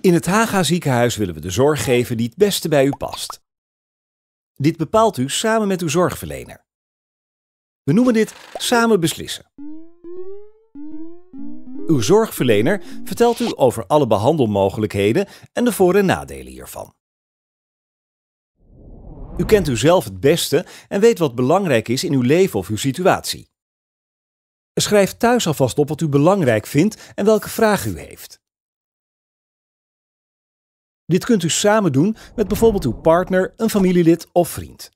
In het Haga ziekenhuis willen we de zorg geven die het beste bij u past. Dit bepaalt u samen met uw zorgverlener. We noemen dit samen beslissen. Uw zorgverlener vertelt u over alle behandelmogelijkheden en de voor- en nadelen hiervan. U kent uzelf het beste en weet wat belangrijk is in uw leven of uw situatie. Schrijf thuis alvast op wat u belangrijk vindt en welke vragen u heeft. Dit kunt u samen doen met bijvoorbeeld uw partner, een familielid of vriend.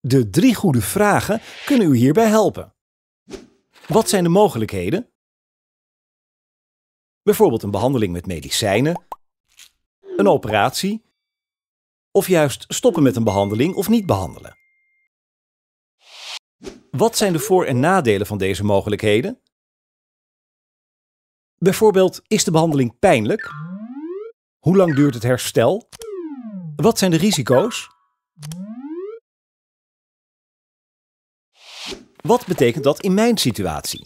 De drie goede vragen kunnen u hierbij helpen. Wat zijn de mogelijkheden? Bijvoorbeeld een behandeling met medicijnen, een operatie of juist stoppen met een behandeling of niet behandelen. Wat zijn de voor- en nadelen van deze mogelijkheden? Bijvoorbeeld, is de behandeling pijnlijk hoe lang duurt het herstel? Wat zijn de risico's? Wat betekent dat in mijn situatie?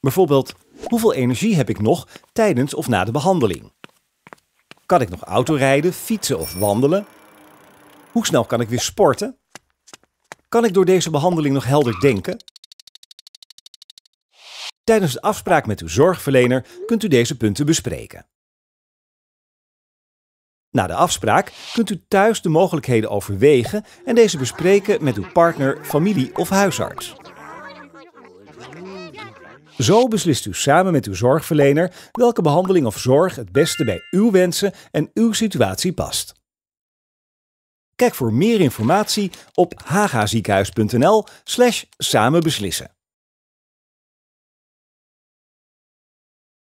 Bijvoorbeeld, hoeveel energie heb ik nog tijdens of na de behandeling? Kan ik nog autorijden, fietsen of wandelen? Hoe snel kan ik weer sporten? Kan ik door deze behandeling nog helder denken? Tijdens de afspraak met uw zorgverlener kunt u deze punten bespreken. Na de afspraak kunt u thuis de mogelijkheden overwegen en deze bespreken met uw partner, familie of huisarts. Zo beslist u samen met uw zorgverlener welke behandeling of zorg het beste bij uw wensen en uw situatie past. Kijk voor meer informatie op hagaziekenhuis.nl slash samenbeslissen.